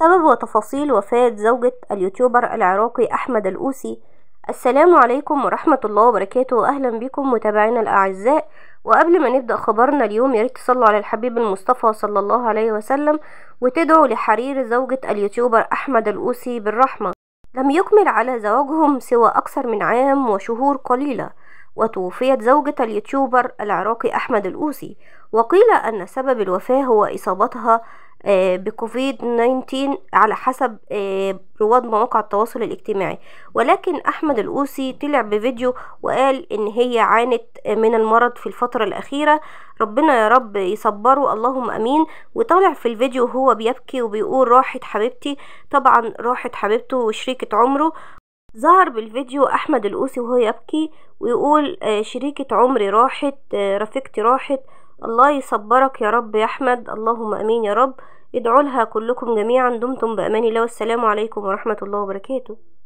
سبب وتفاصيل وفاة زوجة اليوتيوبر العراقي أحمد الأوسي السلام عليكم ورحمة الله وبركاته أهلا بكم متابعينا الأعزاء وقبل ما نبدأ خبرنا اليوم ياريت تصلوا على الحبيب المصطفى صلى الله عليه وسلم وتدعوا لحرير زوجة اليوتيوبر أحمد الأوسي بالرحمة لم يكمل على زواجهم سوى أكثر من عام وشهور قليلة وتوفيت زوجة اليوتيوبر العراقي أحمد الأوسي وقيل أن سبب الوفاة هو إصابتها آه، بكوفيد 19 على حسب آه، رواد مواقع التواصل الاجتماعي ولكن أحمد الأوسي طلع بفيديو وقال إن هي عانت من المرض في الفترة الأخيرة ربنا يا رب يصبره اللهم أمين وطلع في الفيديو وهو بيبكي وبيقول راحت حبيبتي طبعا راحت حبيبته وشريكة عمره ظهر بالفيديو أحمد القوسي وهو يبكي ويقول آه، شريكة عمري راحت آه، رفيقتي راحت الله يصبرك يا رب يا أحمد اللهم أمين يا رب ادعوا لها كلكم جميعا دمتم بأمان الله والسلام عليكم ورحمة الله وبركاته